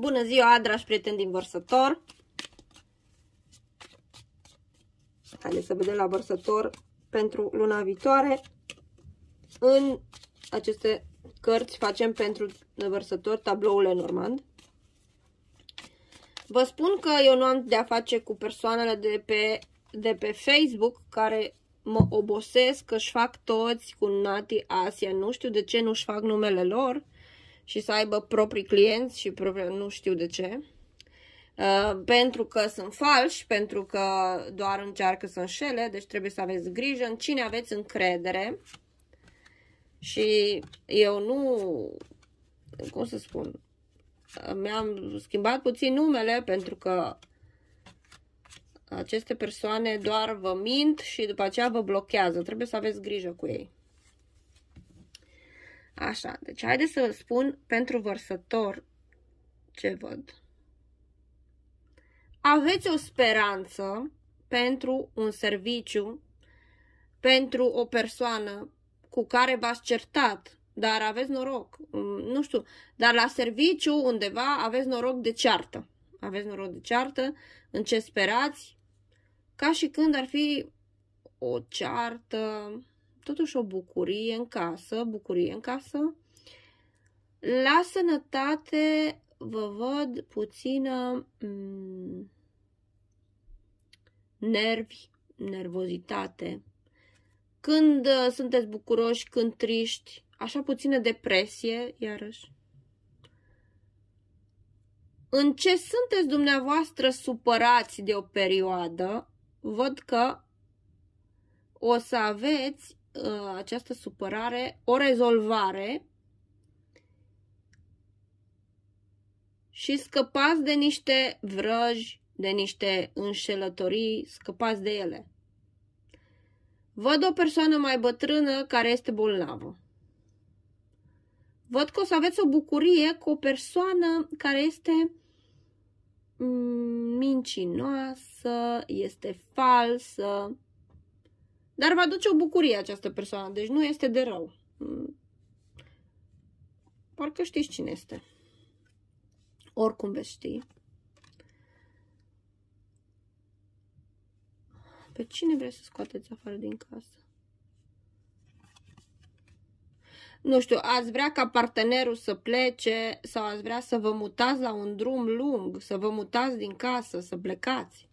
Bună ziua, dragi prieteni din vărsător! Haideți să vedem la vărsător pentru luna viitoare. În aceste cărți facem pentru vărsător tabloul normand. Vă spun că eu nu am de-a face cu persoanele de pe, de pe Facebook care mă obosesc că își fac toți cu Nati Asia. Nu știu de ce nu-și fac numele lor și să aibă proprii clienți și proprii, nu știu de ce. Uh, pentru că sunt falși, pentru că doar încearcă să înșele, deci trebuie să aveți grijă în cine aveți încredere. Și eu nu, cum să spun, uh, mi-am schimbat puțin numele pentru că aceste persoane doar vă mint și după aceea vă blochează. Trebuie să aveți grijă cu ei. Așa, deci haideți să vă spun pentru vărsător ce văd. Aveți o speranță pentru un serviciu, pentru o persoană cu care v-ați certat, dar aveți noroc, mm, nu știu, dar la serviciu undeva aveți noroc de ceartă. Aveți noroc de ceartă, în ce sperați, ca și când ar fi o ceartă totuși o bucurie în casă, bucurie în casă. La sănătate vă văd puțină m- mm, nervi, nervozitate. Când uh, sunteți bucuroși, când triști, așa puțină depresie, iarăși. În ce sunteți dumneavoastră supărați de o perioadă, văd că o să aveți Uh, această supărare, o rezolvare și scăpați de niște vrăji, de niște înșelătorii, scăpați de ele. Văd o persoană mai bătrână care este bolnavă. Văd că o să aveți o bucurie cu o persoană care este mm, mincinoasă, este falsă, dar va aduce o bucurie această persoană, deci nu este de rău. Mm. Parcă știți cine este. Oricum veți ști. Pe cine vreți să scoateți afară din casă? nu știu, ați vrea ca partenerul să plece sau ați vrea să vă mutați la un drum lung, să vă mutați din casă, să plecați.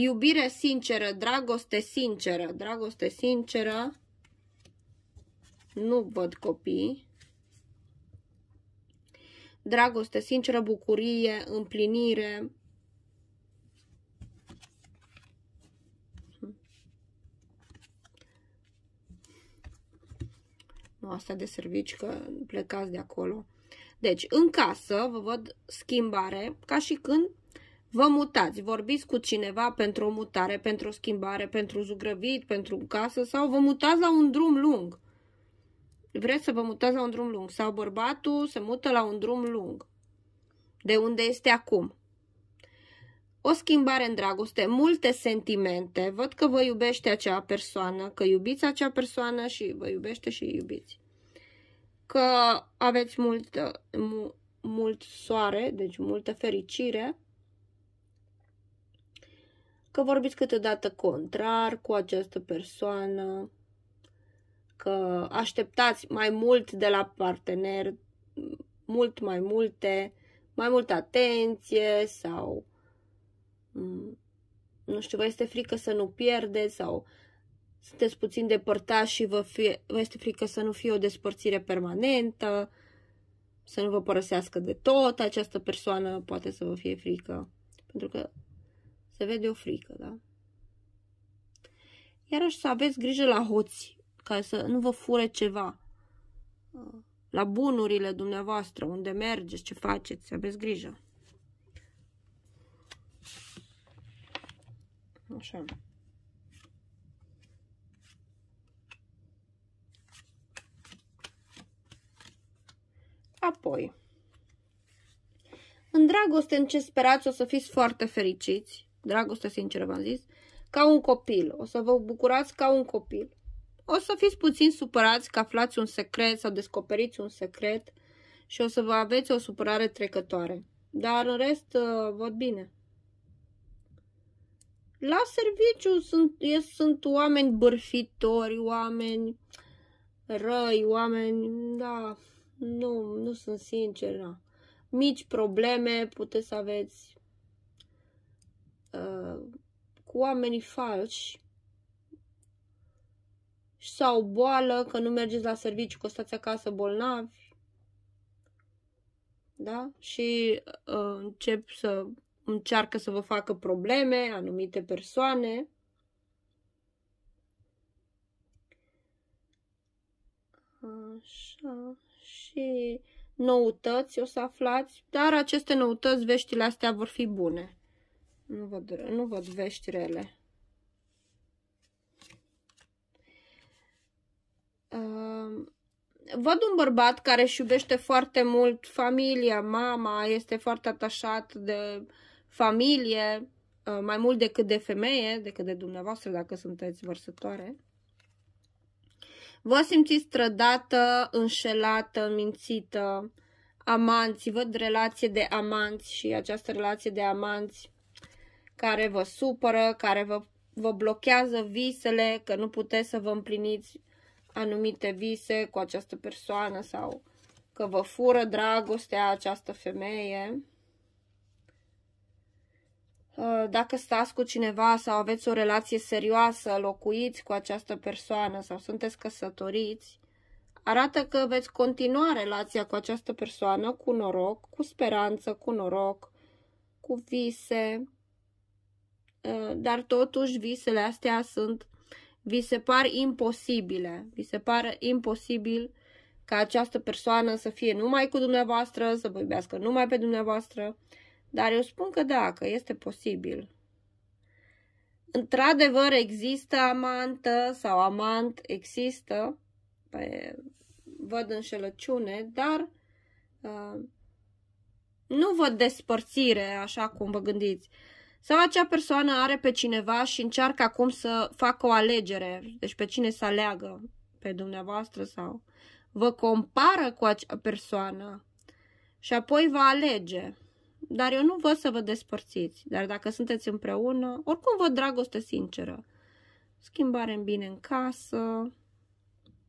Iubire sinceră, dragoste sinceră, dragoste sinceră. Nu văd copii. Dragoste sinceră, bucurie, împlinire. Nu, asta de servici, că plecați de acolo. Deci, în casă, vă văd schimbare, ca și când Vă mutați, vorbiți cu cineva pentru o mutare, pentru o schimbare, pentru zugrăvit, pentru casă sau vă mutați la un drum lung. Vreți să vă mutați la un drum lung sau bărbatul se mută la un drum lung. De unde este acum? O schimbare în dragoste, multe sentimente, văd că vă iubește acea persoană, că iubiți acea persoană și vă iubește și iubiți. Că aveți mult, mult soare, deci multă fericire, că vorbiți câteodată contrar cu această persoană, că așteptați mai mult de la partener, mult mai multe, mai multă atenție sau mm, nu știu, vă este frică să nu pierdeți sau sunteți puțin depărtați și vă, fie, vă este frică să nu fie o despărțire permanentă, să nu vă părăsească de tot această persoană, poate să vă fie frică, pentru că se vede o frică, da? Iarăși să aveți grijă la hoți, ca să nu vă fure ceva. La bunurile dumneavoastră, unde mergeți, ce faceți, să aveți grijă. Așa. Apoi, în dragoste, în ce sperați o să fiți foarte fericiți, dragoste sinceră v-am zis, ca un copil. O să vă bucurați ca un copil. O să fiți puțin supărați că aflați un secret sau descoperiți un secret și o să vă aveți o supărare trecătoare. Dar în rest, uh, văd bine. La serviciu sunt, e, sunt oameni bârfitori, oameni răi, oameni, da, nu, nu sunt sinceri, da. Mici probleme puteți să aveți, Uh, cu oamenii falși sau boală, că nu mergeți la serviciu, că stați acasă bolnavi. Da? Și uh, încep să încearcă să vă facă probleme anumite persoane. Așa, și noutăți o să aflați, dar aceste noutăți, veștile astea vor fi bune. Nu văd, nu văd vești rele. Uh, văd un bărbat care își iubește foarte mult familia, mama, este foarte atașat de familie, uh, mai mult decât de femeie, decât de dumneavoastră dacă sunteți vărsătoare. Vă simțiți trădată, înșelată, mințită, amanți, văd relație de amanți și această relație de amanți care vă supără, care vă, vă blochează visele, că nu puteți să vă împliniți anumite vise cu această persoană sau că vă fură dragostea această femeie. Uh, dacă stați cu cineva sau aveți o relație serioasă, locuiți cu această persoană sau sunteți căsătoriți, arată că veți continua relația cu această persoană cu noroc, cu speranță, cu noroc, cu vise, Eh, dar totuși visele astea sunt, vi se par imposibile, vi se par imposibil ca această persoană să fie numai cu dumneavoastră, să vorbească numai pe dumneavoastră, dar eu spun că da, că este posibil. Într-adevăr există amantă sau amant există, pe, văd înșelăciune, dar uh, nu văd despărțire așa cum vă gândiți. Uh, sau acea persoană are pe cineva și încearcă acum să facă o alegere, deci pe cine să aleagă, pe dumneavoastră sau vă compară cu acea persoană și apoi vă alege. Dar eu nu vă să vă despărțiți, dar dacă sunteți împreună, oricum vă dragoste sinceră. Schimbare în bine în casă,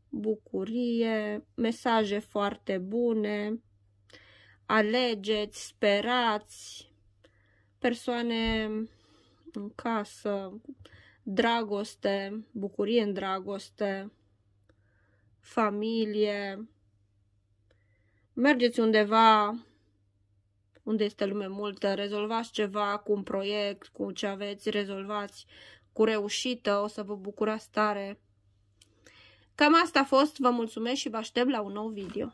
bucurie, mesaje foarte bune, alegeți, sperați, persoane în casă, dragoste, bucurie în dragoste, familie. Mergeți undeva unde este lume multă, rezolvați ceva cu un proiect, cu ce aveți, rezolvați cu reușită, o să vă bucurați tare. Cam asta a fost, vă mulțumesc și vă aștept la un nou video.